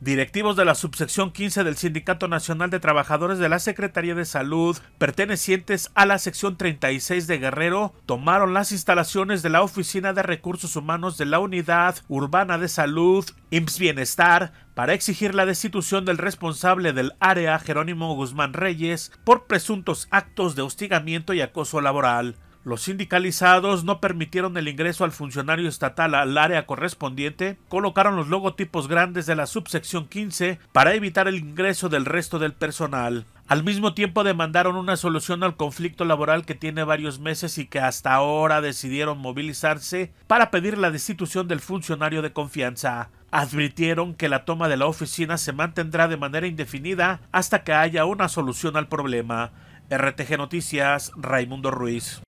Directivos de la subsección 15 del Sindicato Nacional de Trabajadores de la Secretaría de Salud, pertenecientes a la sección 36 de Guerrero, tomaron las instalaciones de la Oficina de Recursos Humanos de la Unidad Urbana de Salud, IMSS Bienestar, para exigir la destitución del responsable del área, Jerónimo Guzmán Reyes, por presuntos actos de hostigamiento y acoso laboral. Los sindicalizados no permitieron el ingreso al funcionario estatal al área correspondiente, colocaron los logotipos grandes de la subsección 15 para evitar el ingreso del resto del personal. Al mismo tiempo demandaron una solución al conflicto laboral que tiene varios meses y que hasta ahora decidieron movilizarse para pedir la destitución del funcionario de confianza. Advirtieron que la toma de la oficina se mantendrá de manera indefinida hasta que haya una solución al problema. RTG Noticias, Raimundo Ruiz.